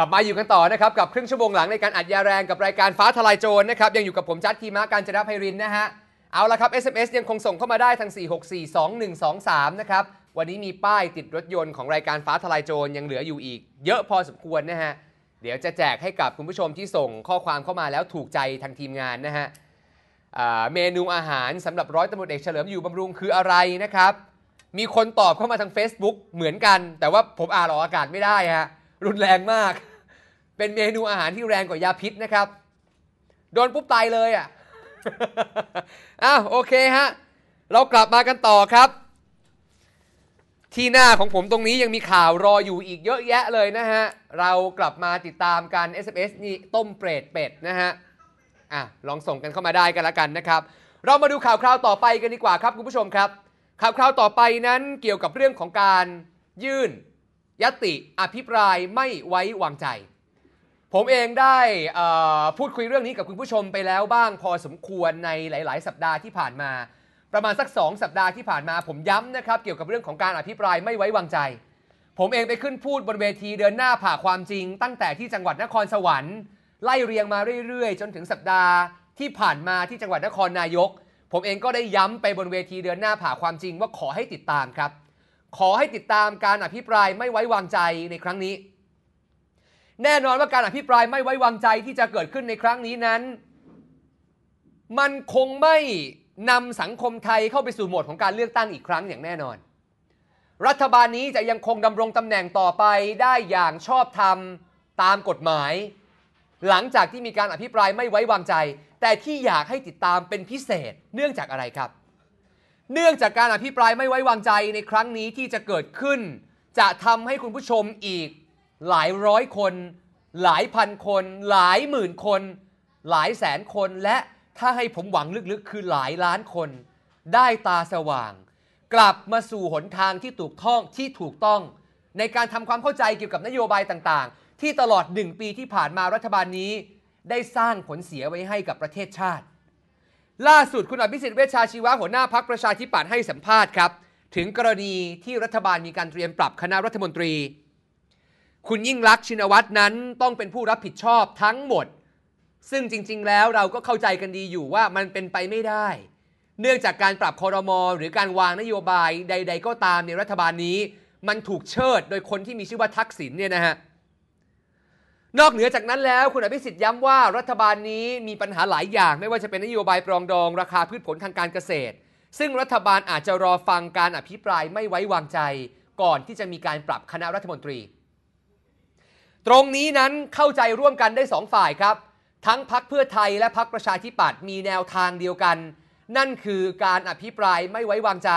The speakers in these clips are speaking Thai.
กลับมาอยู่กันต่อนะครับกับครึ่งชั่วโมงหลังในการอัดยาแรงกับรายการฟ้าทลายโจรนะครับยังอยู่กับผมจัดทีมะการจราภัยรินนะฮะ เอาละครับ SMS ยังคงส่งเข้ามาได้ทาง4642123 นะครับ วันนี้มีป้ายติดรถยนต์ของรายการฟ้าทลายโจรยังเหลืออยู่อีก เยอะพอสมควรนะฮะ เดี๋ยวจะแจกให้กับคุณผู้ชมที่ส่งข้อความเข้ามาแล้วถูกใจทางทีมงานนะฮะเมนูอาหารสำหรับร้อยตำรวจเอกเฉลิมอยู่บำรุงคืออะไรนะครับ มีคนตอบเข้ามาทาง Facebook เหมือนกัน แต่ว่าผมอ่านออกอากาศไม่ได้ฮะรุนแรงมากเป็นเมนูอาหารที่แรงกว่ายาพิษนะครับ โดนปุ๊บตายเลยอ่ะ อ้าวโอเคฮะ เรากลับมากันต่อครับ ที่หน้าของผมตรงนี้ยังมีข่าวรออยู่อีกเยอะแยะเลยนะฮะ เรากลับมาติดตามกัน s อ s นี่ต้มเปรตเป็ดนะฮะอ่ะลองส่งกันเข้ามาได้กันละกันนะครับ เรามาดูข่าวคราวต่อไปกันดีกว่าครับคุณผู้ชมครับ ข่าวคราวต่อไปนั้นเกี่ยวกับเรื่องของการยื่น ยติอภิปรายไม่ไว้วางใจผมเองได้พูดคุยเรื่องนี้กับคุณผู้ชมไปแล้วบ้างพอสมควรในหลายๆ สัปดาห์ที่ผ่านมา ประมาณสัก2สัปดาห์ที่ผ่านมา ผมย้ำนะครับ เกี่ยวกับเรื่องของการอภิปรายไม่ไว้วางใจ ผมเองไปขึ้นพูดบนเวทีเดินหน้าผ่าความจริง ตั้งแต่ที่จังหวัดนครสวรรค์ไล่เรียงมาเรื่อยๆ จนถึงสัปดาห์ ที่ผ่านมาที่จังหวัดนครนายก ผมเองก็ได้ย้ำไปบนเวทีเดินหน้าผ่าความจริง ว่าขอให้ติดตามครับ ขอให้ติดตามการอภิปรายไม่ไว้วางใจในครั้งนี้แน่นอนว่าการอภิปรายไม่ไว้วางใจที่จะเกิดขึ้นในครั้งนี้นั้น มันคงไม่นำสังคมไทยเข้าไปสู่โหมดของการเลือกตั้งอีกครั้งอย่างแน่นอน รัฐบาลนี้จะยังคงดำรงตำแหน่งต่อไปได้อย่างชอบธรรมตามกฎหมาย หลังจากที่มีการอภิปรายไม่ไว้วางใจ แต่ที่อยากให้ติดตามเป็นพิเศษ เนื่องจากอะไรครับ เนื่องจากการอภิปรายไม่ไว้วางใจในครั้งนี้ที่จะเกิดขึ้น จะทำให้คุณผู้ชมอีกหลายร้อยคน หลายพันคน หลายหมื่นคน หลายแสนคน และถ้าให้ผมหวังลึกๆ คือหลายล้านคน ได้ตาสว่าง กลับมาสู่หนทางที่ถูกท่องที่ถูกต้อง ในการทำความเข้าใจเกี่ยวกับนโยบายต่างๆ ที่ตลอดหนึ่งปีที่ผ่านมารัฐบาลนี้ ได้สร้างผลเสียไว้ให้กับประเทศชาติ ล่าสุดคุณอภิสิทธิ์เวชชาชีวะหัวหน้าพักประชาธิปัตย์ให้สัมภาษณ์ครับถึงกรณีที่รัฐบาลมีการเตรียมปรับคณะรัฐมนตรีคุณยิ่งรักชินวัตรนั้น ต้องเป็นผู้รับผิดชอบทั้งหมด ซึ่งจริงๆ แล้วเราก็เข้าใจกันดีอยู่ว่ามันเป็นไปไม่ได้ เนื่องจากการปรับคอรมอหรือการวางนโยบายใดๆ ก็ตามในรัฐบาลนี้ มันถูกเชิดโดยคนที่มีชื่อว่าทักษิณเนี่ยนะฮะ นอกเหนือจากนั้นแล้ว คุณอภิสิทธิ์ย้ำว่ารัฐบาลนี้มีปัญหาหลายอย่าง ไม่ว่าจะเป็นนโยบายปรองดองราคาพืชผลทางการเกษตร ซึ่งรัฐบาลอาจจะรอฟังการอภิปรายไม่ไว้วางใจ ก่อนที่จะมีการปรับคณะรัฐมนตรีตรงนี้นั้นเข้าใจร่วมกันได้ 2 ฝ่ายครับ ทั้งพักเพื่อไทยและพักประชาธิปัตย์มีแนวทางเดียวกัน นั่นคือการอภิปรายไม่ไว้วางใจ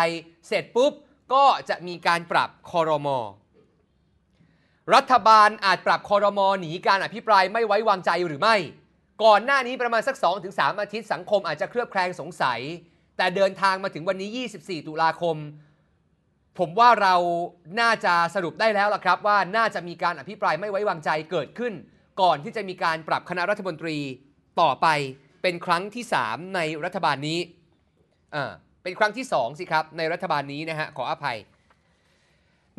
เสร็จปุ๊บก็จะมีการปรับคอรมอรัฐบาลอาจปรับคอรมอหนีการอภิปรายไม่ไว้วางใจหรือไม่ ก่อนหน้านี้ประมาณสัก2-3อาทิตย์สังคมอาจจะเคลือบแคลงสงสัย แต่เดินทางมาถึงวันนี้ 24 ตุลาคมผมว่าเราน่าจะสรุปได้แล้วล่ะครับว่าน่าจะมีการอภิปรายไม่ไว้วางใจเกิดขึ้น ก่อนที่จะมีการปรับคณะรัฐมนตรีต่อไปเป็นครั้งที่3ในรัฐบาลนี้อ่าเป็นครั้งที่2สิครับในรัฐบาลนี้นะฮะขออภัย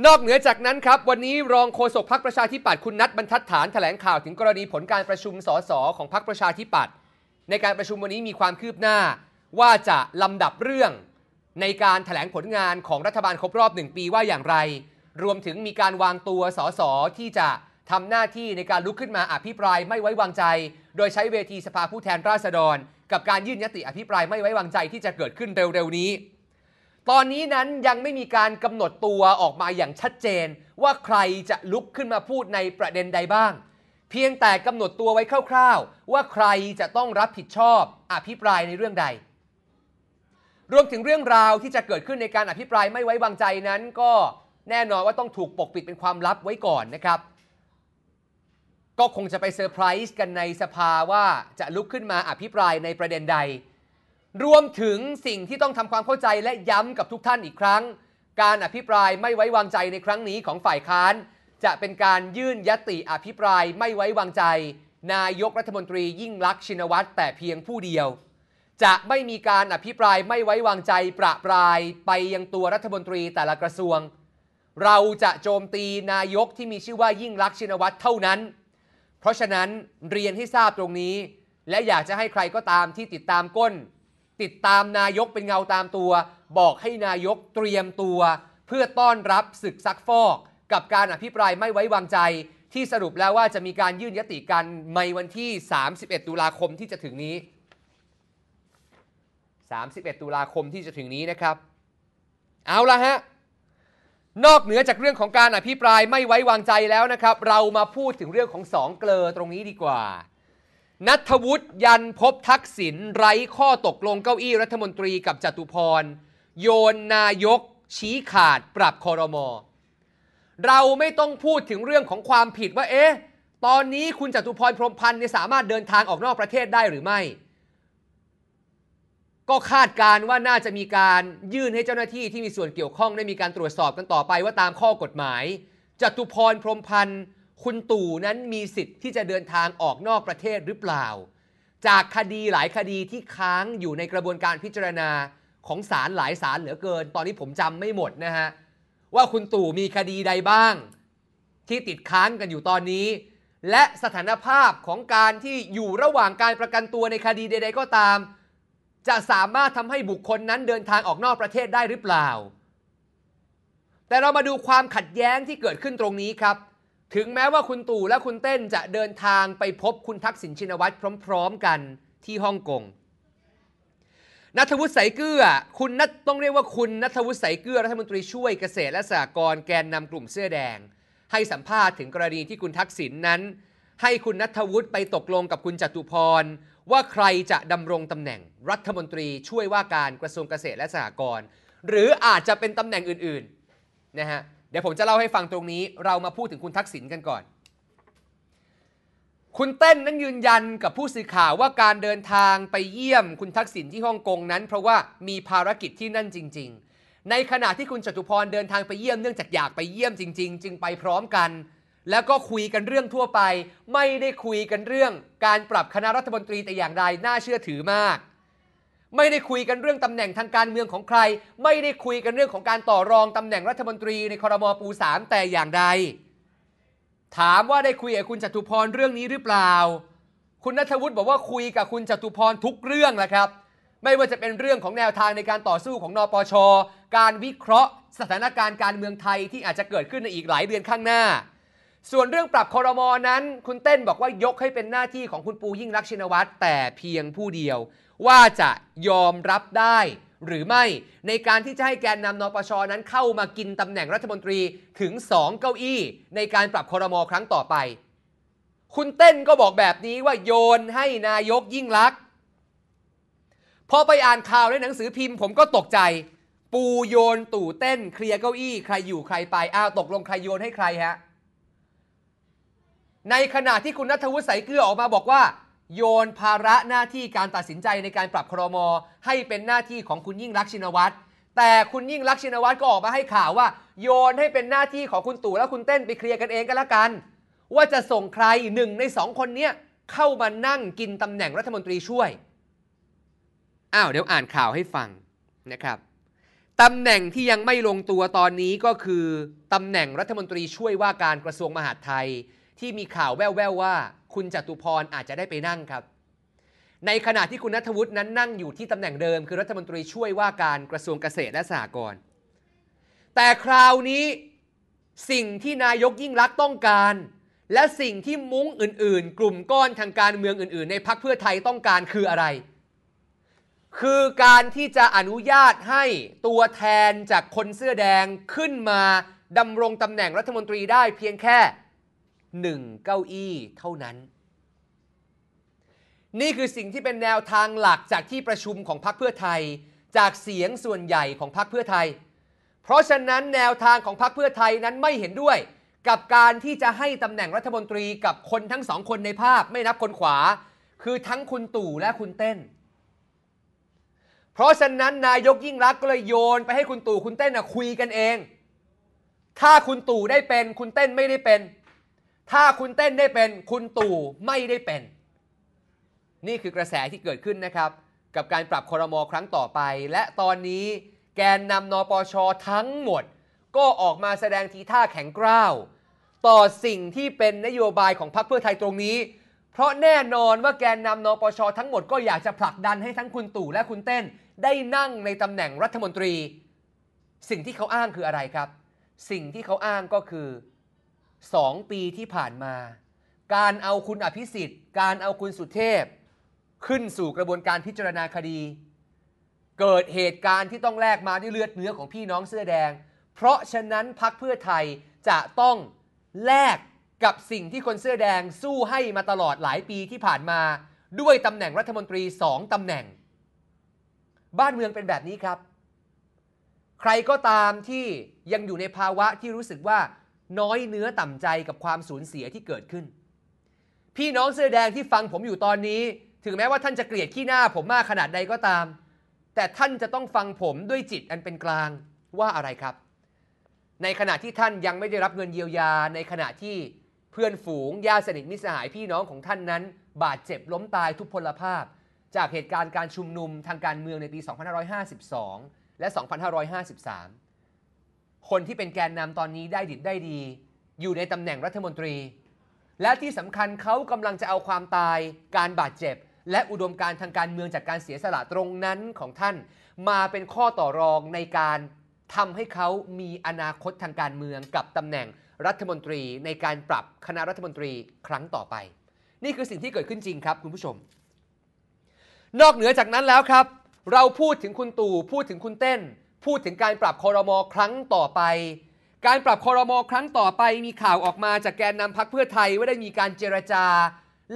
นอกเหนือจากนั้นครับวันนี้รองโฆษกพักประชาธิปัตย์คุณนัทบรรทัดฐานแถลงข่าวถึงกรณีผลการประชุมสสของพักประชาธิปัตย์ในการประชุมวันนี้มีความคืบหน้า ว่าจะลำดับเรื่องในการถแถลงผลงานของรัฐบาลครบรอบหนึ่งปีว่าอย่างไร รวมถึงมีการวางตัวสสที่จะ ทำหน้าที่ในการลุกขึ้นมาอภิปรายไม่ไว้วางใจ โดยใช้เวทีสภาผู้แทนราษฎร กับการยื่นยติอภิปรายไม่ไว้วางใจที่จะเกิดขึ้นเร็วๆนี้ ตอนนี้นั้นยังไม่มีการกำหนดตัวออกมาอย่างชัดเจน ว่าใครจะลุกขึ้นมาพูดในประเด็นใดบ้าง เพียงแต่กำหนดตัวไว้คร่าวๆ ว่าใครจะต้องรับผิดชอบอภิปรายในเรื่องใดรวมถึงเรื่องราวที่จะเกิดขึ้นในการอภิปรายไม่ไว้วางใจนั้นก็แน่นอนว่าต้องถูกปกปิดเป็นความลับไว้ก่อนนะครับ ก็คงจะไปเซอร์ไพรส์กันในสภาว่าจะลุกขึ้นมาอภิปรายในประเด็นใด รวมถึงสิ่งที่ต้องทำความเข้าใจและย้ำกับทุกท่านอีกครั้ง การอภิปรายไม่ไว้วางใจในครั้งนี้ของฝ่ายค้าน จะเป็นการยื่นยติอภิปรายไม่ไว้วางใจ นายกรัฐมนตรียิ่งลักษณ์ชินวัตรแต่เพียงผู้เดียวจะไม่มีการอภิปรายไม่ไว้วางใจประปรายไปยังตัวรัฐมนตรีแต่ละกระทรวง เราจะโจมตีนายกที่มีชื่อว่ายิ่งรักชินวัตรเท่านั้น เพราะฉะนั้นเรียนให้ทราบตรงนี้ และอยากจะให้ใครก็ตามที่ติดตามก้น ติดตามนายกเป็นเงาตามตัว บอกให้นายกเตรียมตัว เพื่อต้อนรับศึกซักฟอก กับการอภิปรายไม่ไว้วางใจ ที่สรุปแล้วว่าจะมีการยื่นยติกันในวันที่ 31 ตุลาคมที่จะถึงนี้31ตุลาคมที่จะถึงนี้นะครับ เอาละฮะ นอกเหนือจากเรื่องของการอภิปรายไม่ไว้วางใจแล้วนะครับ เรามาพูดถึงเรื่องของสองเกลอตรงนี้ดีกว่า นัทวุฒิยันพบทักษิณไร้ข้อตกลงเก้าอี้รัฐมนตรีกับจตุพรโยนนายก ชี้ขาด ปรับคอรมอเราไม่ต้องพูดถึงเรื่องของความผิดว่าเอ๊ะตอนนี้คุณจตุพรพรมพันธ์เนี่ยสามารถเดินทางออกนอกประเทศได้หรือไม่ก็คาดการว่าน่าจะมีการยื่นให้เจ้าหน้าที่ที่มีส่วนเกี่ยวข้องได้มีการตรวจสอบกันต่อไปว่าตามข้อกฎหมายจตุพรพรมพันธ์คุณตู่นั้นมีสิทธิ์ที่จะเดินทางออกนอกประเทศหรือเปล่า จากคดีหลายคดีที่ค้างอยู่ในกระบวนการพิจารณาของศาลหลายศาลเหลือเกิน ตอนนี้ผมจำไม่หมดนะฮะว่าคุณตู่มีคดีใดบ้าง ที่ติดค้างกันอยู่ตอนนี้ และสถานภาพของการที่อยู่ระหว่างการประกันตัวในคดีใด ๆ ก็ตามจะสามารถทำให้บุคคลนั้นเดินทางออกนอกประเทศได้หรือเปล่า แต่เรามาดูความขัดแย้งที่เกิดขึ้นตรงนี้ครับ ถึงแม้ว่าคุณตู่และคุณเต้นจะเดินทางไปพบคุณทักษิณชินวัตรพร้อมๆกันที่ฮ่องกงนัทวุฒิสายเกลือคุณนัทต้องเรียกว่าคุณนัทวุฒิสายเกลือรัฐมนตรีช่วยเกษตรและสหกรณ์แกนนำกลุ่มเสื้อแดง ให้สัมภาษณ์ถึงกรณีที่คุณทักษิณนนั้น ให้คุณนัทวุฒิไปตกลงกับคุณจตุพรว่าใครจะดำรงตำแหน่งรัฐมนตรีช่วยว่าการกระทรวงเกษตรและสหกรณ์หรืออาจจะเป็นตำแหน่งอื่นๆ นะฮะ เดี๋ยวผมจะเล่าให้ฟังตรงนี้เรามาพูดถึงคุณทักษิณกันก่อน คุณเต้นนั้นยืนยันกับผู้สื่อข่าวว่าการเดินทางไปเยี่ยมคุณทักษิณที่ฮ่องกงนั้นเพราะว่ามีภารกิจที่นั่นจริงๆ ในขณะที่คุณจตุพรเดินทางไปเยี่ยมเนื่องจากอยากไปเยี่ยมจริงๆจึงไปพร้อมกันแล้วก็คุยกันเรื่องทั่วไป ไม่ได้คุยกันเรื่อง การปรับคณะรัฐมนตรีแต่อย่างใดน่าเชื่อถือมาก ไม่ได้คุยกันเรื่องตำแหน่งทางการเมืองของใคร ไม่ได้คุยกันเรื่องของการต่อรองตำแหน่งรัฐมนตรีในคอรมอปูสามแต่อย่างใด ถามว่าได้คุยกับคุณจตุพรเรื่องนี้หรือเปล่า คุณนัทวุฒิบอกว่าคุยกับคุณจตุพรทุกเรื่องแหละครับ ไม่ว่าจะเป็นเรื่องของแนวทางในการต่อสู้ของนปชการวิเคราะห์ สถานการณ์การเมืองไทยที่อาจจะเกิดขึ้นในอีกหลายเดือนข้างหน้าส่วนเรื่องปรับคอรมอนั้น คุณเต้นบอกว่ายกให้เป็นหน้าที่ของคุณปูยิ่งรักชินวัตรแต่เพียงผู้เดียว ว่าจะยอมรับได้ หรือไม่ในการที่จะให้แกนนำนปชนั้นเข้ามากินตำแหน่งรัฐมนตรีถึง 2 เก้าอี้ ในการปรับคอรมอครั้งต่อไป คุณเต้นก็บอกแบบนี้ว่าโยนให้นายกยิ่งรักษ์พอไปอ่านข่าวในหนังสือพิมพ์ ผมก็ตกใจ ปูโยนตู่เต้นเคลียร์เก้าอี้ใครอยู่ใครไปอ้าวตกลงใครโยนให้ใครฮะในขณะที่คุณนัทวุฒิสายเกลือออกมาบอกว่า โยนภาระหน้าที่การตัดสินใจในการปรับครมอให้เป็นหน้าที่ของคุณยิ่งรักชินวัตร แต่คุณยิ่งรักชินวัตรก็ออกมาให้ข่าวว่า โยนให้เป็นหน้าที่ของคุณตู่และคุณเต้นไปเคลียร์กันเองก็แล้วกัน ว่าจะส่งใครหนึ่งในสองคนเนี้ยเข้ามานั่งกินตำแหน่งรัฐมนตรีช่วยอ้าวเดี๋ยวอ่านข่าวให้ฟังนะครับตำแหน่งที่ยังไม่ลงตัวตอนนี้ก็คือตำแหน่งรัฐมนตรีช่วยว่าการกระทรวงมหาดไทยที่มีข่าวแว่วๆ ว่า คุณจตุพรอาจจะได้ไปนั่งครับ ในขณะที่คุณนัทวุฒินั้นนั่งอยู่ที่ตำแหน่งเดิมคือรัฐมนตรีช่วยว่าการกระทรวงเกษตรและสหกรณ์แต่คราวนี้สิ่งที่นายกยิ่งรักต้องการ และสิ่งที่มุ้งอื่นๆ กลุ่มก้อนทางการเมืองอื่นๆในพักเพื่อไทยต้องการคืออะไร คือการที่จะอนุญาตให้ตัวแทนจากคนเสื้อแดงขึ้นมาดำรงตำแหน่งรัฐมนตรีได้เพียงแค่หนึ่งเก้าอี้เท่านั้น นี่คือสิ่งที่เป็นแนวทางหลักจากที่ประชุมของพรรคเพื่อไทยจากเสียงส่วนใหญ่ของพรรคเพื่อไทย เพราะฉะนั้นแนวทางของพรรคเพื่อไทยนั้นไม่เห็นด้วยกับการที่จะให้ตำแหน่งรัฐมนตรีกับคนทั้งสองคนในภาพไม่นับคนขวา คือทั้งคุณตู่และคุณเต้น เพราะฉะนั้นนายกยิ่งรักก็เลยโยนไปให้คุณตู่คุณเต้นนะคุยกันเอง ถ้าคุณตู่ได้เป็นคุณเต้นไม่ได้เป็นถ้าคุณเต้นได้เป็นคุณตู่ไม่ได้เป็น นี่คือกระแสที่เกิดขึ้นนะครับ กับการปรับคอรมอครั้งต่อไป และตอนนี้แกนนำนปชทั้งหมด ก็ออกมาแสดงทีท่าแข็งกร้าวต่อสิ่งที่เป็นนโยบายของพรรคเพื่อไทยตรงนี้ เพราะแน่นอนว่าแกนนำนปชทั้งหมดก็อยากจะผลักดันให้ทั้งคุณตู่และคุณเต้นได้นั่งในตำแหน่งรัฐมนตรี สิ่งที่เขาอ้างคืออะไรครับ สิ่งที่เขาอ้างก็คือสองปีที่ผ่านมา การเอาคุณอภิสิทธิ์ การเอาคุณสุเทพ ขึ้นสู่กระบวนการพิจารณาคดี เกิดเหตุการณ์ที่ต้องแลกมาด้วยเลือดเนื้อของพี่น้องเสื้อแดง เพราะฉะนั้นพักเพื่อไทยจะต้องแลกกับสิ่งที่คนเสื้อแดงสู้ให้มาตลอดหลายปีที่ผ่านมาด้วยตำแหน่งรัฐมนตรีสองตำแหน่ง บ้านเมืองเป็นแบบนี้ครับ ใครก็ตามที่ยังอยู่ในภาวะที่รู้สึกว่าน้อยเนื้อต่ำใจกับความสูญเสียที่เกิดขึ้น พี่น้องเสื้อแดงที่ฟังผมอยู่ตอนนี้ ถึงแม้ว่าท่านจะเกลียดขี้หน้าผมมากขนาดใดก็ตาม แต่ท่านจะต้องฟังผมด้วยจิตอันเป็นกลางว่าอะไรครับ ในขณะที่ท่านยังไม่ได้รับเงินเยียวยา ในขณะที่เพื่อนฝูงญาติสนิทมิสหายพี่น้องของท่านนั้น บาดเจ็บล้มตายทุพพลภาพจากเหตุการณ์การชุมนุมทางการเมืองในปี 2552 และ 2553คนที่เป็นแกนนำตอนนี้ได้ดิบได้ดี อยู่ในตำแหน่งรัฐมนตรี และที่สำคัญเขากำลังจะเอาความตายการบาดเจ็บ และอุดมการทางการเมืองจากการเสียสละตรงนั้นของท่าน มาเป็นข้อต่อรองในการทำให้เขามีอนาคตทางการเมืองกับตำแหน่งรัฐมนตรีในการปรับคณะรัฐมนตรีครั้งต่อไป นี่คือสิ่งที่เกิดขึ้นจริงครับ คุณผู้ชม นอกเหนือจากนั้นแล้วครับ เราพูดถึงคุณตู่พูดถึงคุณเต้นพูดถึงการปรับคอรมอครั้งต่อไป การปรับคอรมอครั้งต่อไปมีข่าวออกมาจากแกนนำพักเพื่อไทยว่าได้มีการเจรจา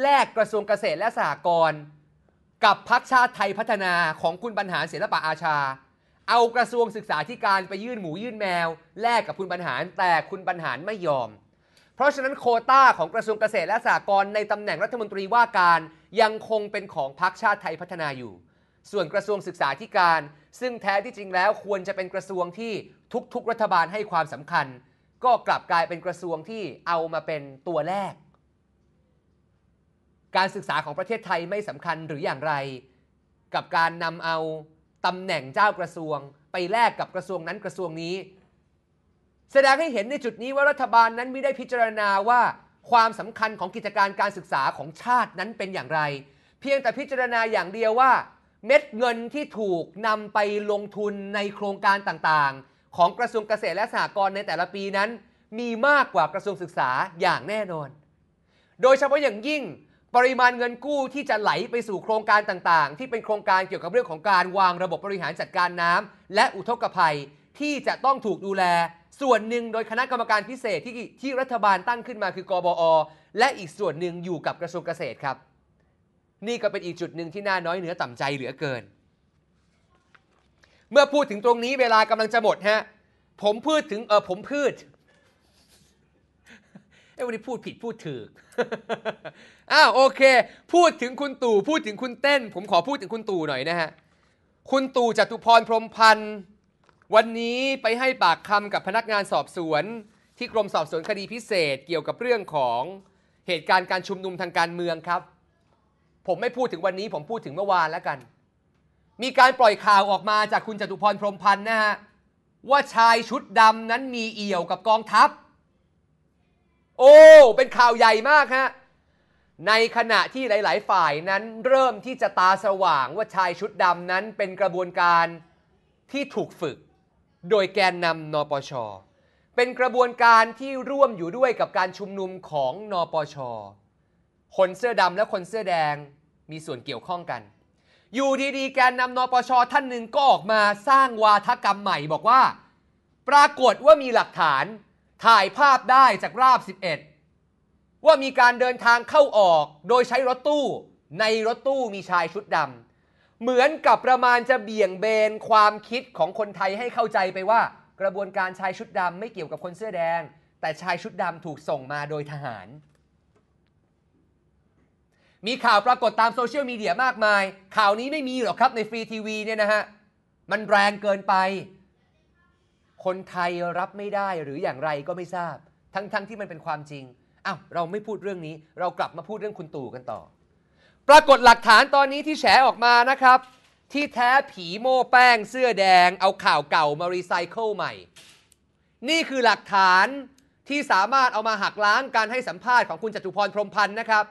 แลกกระทรวงเกษตรและสหกรณ์กับพักชาติไทยพัฒนาของคุณบรรหารศิลปะอาชา เอากระทรวงศึกษาธิการไปยื่นหมูยื่นแมวแลกกับคุณบรรหารแต่คุณบรรหารไม่ยอม เพราะฉะนั้นโคต้าของกระทรวงเกษตรและสหกรณ์ในตำแหน่งรัฐมนตรีว่าการยังคงเป็นของพักชาติไทยพัฒนาอยู่ส่วนกระทรวงศึกษาธิการซึ่งแท้ที่จริงแล้วควรจะเป็นกระทรวงที่ทุก ๆ รัฐบาลให้ความสำคัญ ก็กลับกลายเป็นกระทรวงที่เอามาเป็นตัวแรก การศึกษาของประเทศไทยไม่สำคัญหรืออย่างไร กับการนำเอาตำแหน่งเจ้ากระทรวงไปแลกกับกระทรวงนั้นกระทรวงนี้ แสดงให้เห็นในจุดนี้ว่ารัฐบาลนั้นไม่ได้พิจารณาว่าความสำคัญของกิจการการศึกษาของชาตินั้นเป็นอย่างไร เพียงแต่พิจารณาอย่างเดียวว่าเม็ดเงินที่ถูกนำไปลงทุนในโครงการต่างๆ ของกระทรวงเกษตรและสหกรณ์ในแต่ละปีนั้น มีมากกว่ากระทรวงศึกษาอย่างแน่นอน โดยเฉพาะอย่างยิ่ง ปริมาณเงินกู้ที่จะไหลไปสู่โครงการต่างๆ ที่เป็นโครงการเกี่ยวกับเรื่องของการวางระบบบริหารจัดการน้ำ และอุทกภัย ที่จะต้องถูกดูแล ส่วนหนึ่งโดยคณะกรรมการพิเศษที่ที่รัฐบาลตั้งขึ้นมาคือกบอและอีกส่วนหนึ่งอยู่กับกระทรวงเกษตรครับนี่ก็เป็นอีกจุดหนึ่งที่น่าน้อยเหนือต่ำใจเหลือเกิน เมื่อพูดถึงตรงนี้เวลากำลังจะหมดฮะ ผมพูดถึงเออผมพูด ไอ้วันนี้พูดผิดพูดถืออ้าวโอเค พูดถึงคุณตู่พูดถึงคุณเต้น ผมขอพูดถึงคุณตู่หน่อยนะฮะ คุณตู่จตุพรพรมพันธ์วันนี้ไปให้ปากคำกับพนักงานสอบสวน ที่กรมสอบสวนคดีพิเศษเกี่ยวกับเรื่องของเหตุการณ์การชุมนุมทางการเมืองครับผมไม่พูดถึงวันนี้ผมพูดถึงเมื่อวานแล้วกัน มีการปล่อยข่าวออกมาจากคุณจตุพรพรมพันธ์นะฮะว่าชายชุดดำนั้นมีเอี่ยวกับกองทัพ โอ้เป็นข่าวใหญ่มากฮะ ในขณะที่หลาย ๆ ฝ่ายนั้นเริ่มที่จะตาสว่างว่าชายชุดดำนั้นเป็นกระบวนการที่ถูกฝึก โดยแกนนำนปช เป็นกระบวนการที่ร่วมอยู่ด้วยกับการชุมนุมของนปชคนเสื้อดำและคนเสื้อแดงมีส่วนเกี่ยวข้องกัน อยู่ดีๆแกนนำนปชท่านหนึ่งก็ออกมาสร้างวาทกรรมใหม่บอกว่า ปรากฏว่ามีหลักฐานถ่ายภาพได้จากราบ 11 ว่ามีการเดินทางเข้าออกโดยใช้รถตู้ในรถตู้มีชายชุดดำเหมือนกับประมาณจะเบี่ยงเบนความคิดของคนไทยให้เข้าใจไปว่า กระบวนการชายชุดดำไม่เกี่ยวกับคนเสื้อแดงแต่ชายชุดดำถูกส่งมาโดยทหารมีข่าวปรากฏตามโซเชียลมีเดียมากมาย ข่าวนี้ไม่มีหรอกครับ ในฟรีทีวีเนี่ยนะฮะ มันแรงเกินไป คนไทยรับไม่ได้หรืออย่างไรก็ไม่ทราบ ทั้งๆทที่มันเป็นความจริง อ้าว เราไม่พูดเรื่องนี้เรากลับมาพูดเรื่องคุณตู่กันต่อ ปรากฏหลักฐานตอนนี้ที่แฉออกมานะครับ ที่แท้ผีโม่แป้งเสื้อแดง เอาข่าวเก่ามารีไซเคิลใหม่ นี่คือหลักฐานที่สามารถเอามาหักล้างการให้สัมภาษณ์ของคุณจตุพรพรมพันธ์นะครับ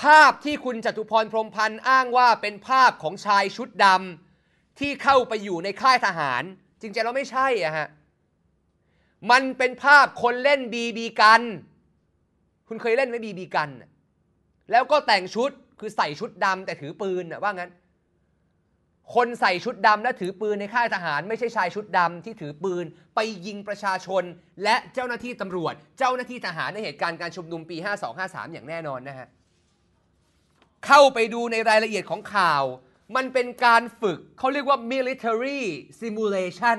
ภาพที่คุณจตุพร พรมพันธ์อ้างว่าเป็นภาพของชายชุดดำที่เข้าไปอยู่ในค่ายทหารจริงๆแล้วไม่ใช่อะฮะ มันเป็นภาพคนเล่นบีบีกัน คุณเคยเล่นไหมบีบีกัน แล้วก็แต่งชุดคือใส่ชุดดำแต่ถือปืนว่างั้น คนใส่ชุดดำและถือปืนในค่ายทหาร ไม่ใช่ชายชุดดำที่ถือปืนไปยิงประชาชน และเจ้าหน้าที่ตำรวจ เจ้าหน้าที่ทหารในเหตุการณ์การชุมนุมปี5253 อย่างแน่นอนนะฮะเข้าไปดูในรายละเอียดของข่าว มันเป็นการฝึกเขาเรียกว่า military simulation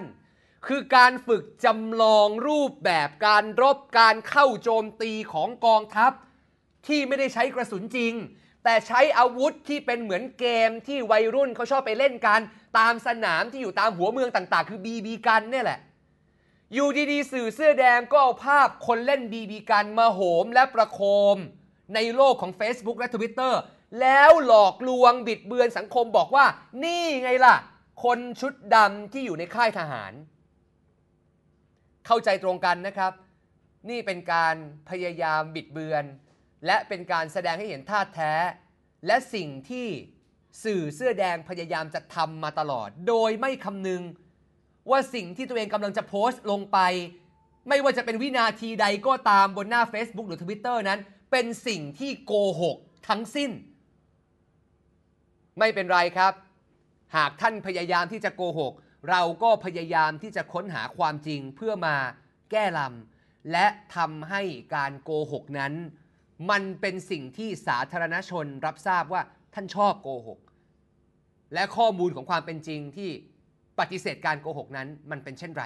คือการฝึกจำลองรูปแบบการรบการเข้าโจมตีของกองทัพที่ไม่ได้ใช้กระสุนจริง แต่ใช้อาวุธที่เป็นเหมือนเกมที่วัยรุ่นเขาชอบไปเล่นกัน ตามสนามที่อยู่ตามหัวเมืองต่างๆ คือบีบีกันเนี่ยแหละ อยู่ดีๆ สื่อเสื้อแดงก็เอาภาพคนเล่นบีบีกันมาโหมและประโคม ในโลกของ Facebook และ Twitter แล้วหลอกลวงบิดเบือนสังคมบอกว่า นี่ไงล่ะ คนชุดดำที่อยู่ในค่ายทหาร เข้าใจตรงกันนะครับ นี่เป็นการพยายามบิดเบือน และเป็นการแสดงให้เห็นท่าแท้ และสิ่งที่สื่อเสื้อแดงพยายามจะทำมาตลอด โดยไม่คำนึง ว่าสิ่งที่ตัวเองกำลังจะโพสต์ลงไป ไม่ว่าจะเป็นวินาทีใดก็ตามบนหน้า Facebook หรือ Twitter นั้นเป็นสิ่งที่โกหกทั้งสิ้นไม่เป็นไรครับ หากท่านพยายามที่จะโกหกเราก็พยายามที่จะค้นหาความจริงเพื่อมาแก้ลำและทำให้การโกหกนั้น มันเป็นสิ่งที่สาธารณชนรับทราบว่าท่านชอบโกหกและข้อมูลของความเป็นจริงที่ปฏิเสธการโกหกนั้น มันเป็นเช่นไร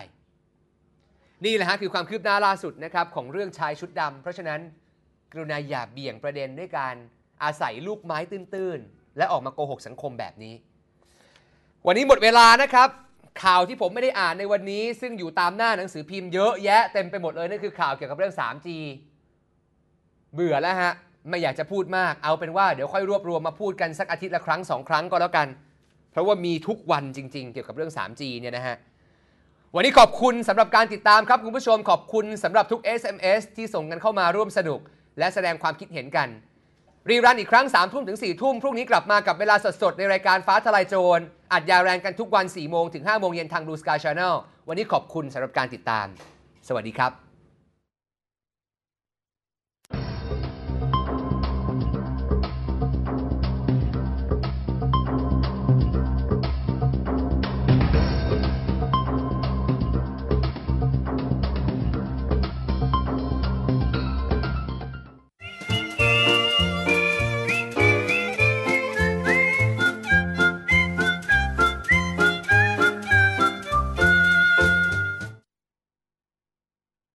นี่แหละฮะคือความคืบหน้าล่าสุดนะครับของเรื่องชายชุดดำเพราะฉะนั้นกรุณาอย่าเบี่ยงประเด็นด้วยการอาศัยลูกไม้ตื้นๆและออกมาโกหกสังคมแบบนี้ วันนี้หมดเวลานะครับ ข่าวที่ผมไม่ได้อ่านในวันนี้ ซึ่งอยู่ตามหน้าหนังสือพิมพ์เยอะแยะเต็มไปหมดเลยนั่นคือข่าวเกี่ยวกับเรื่อง 3G เบื่อแล้วฮะ ไม่อยากจะพูดมากเอาเป็นว่าเดี๋ยวค่อยรวบรวมมาพูดกันสักอาทิตย์ละครั้งสองครั้งก็แล้วกัน เพราะว่ามีทุกวันจริง ๆ เกี่ยวกับเรื่อง 3G เนี่ยนะฮะวันนี้ขอบคุณสำหรับการติดตามครับคุณผู้ชมขอบคุณสำหรับทุก SMS ที่ส่งกันเข้ามาร่วมสนุก และแสดงความคิดเห็นกันรีรันอีกครั้ง3ามทุ่มถึง4ี่ทุ่มพรุ่งนี้กลับมากับเวลาสดๆในรายการฟ้าทลายโจร อัดยาแรงกันทุกวัน4ี่โมงถึง5้าโมงเย็นทางดูสกายชาแนลวันนี้ขอบคุณสำหรับการติดตาม สวัสดีครับ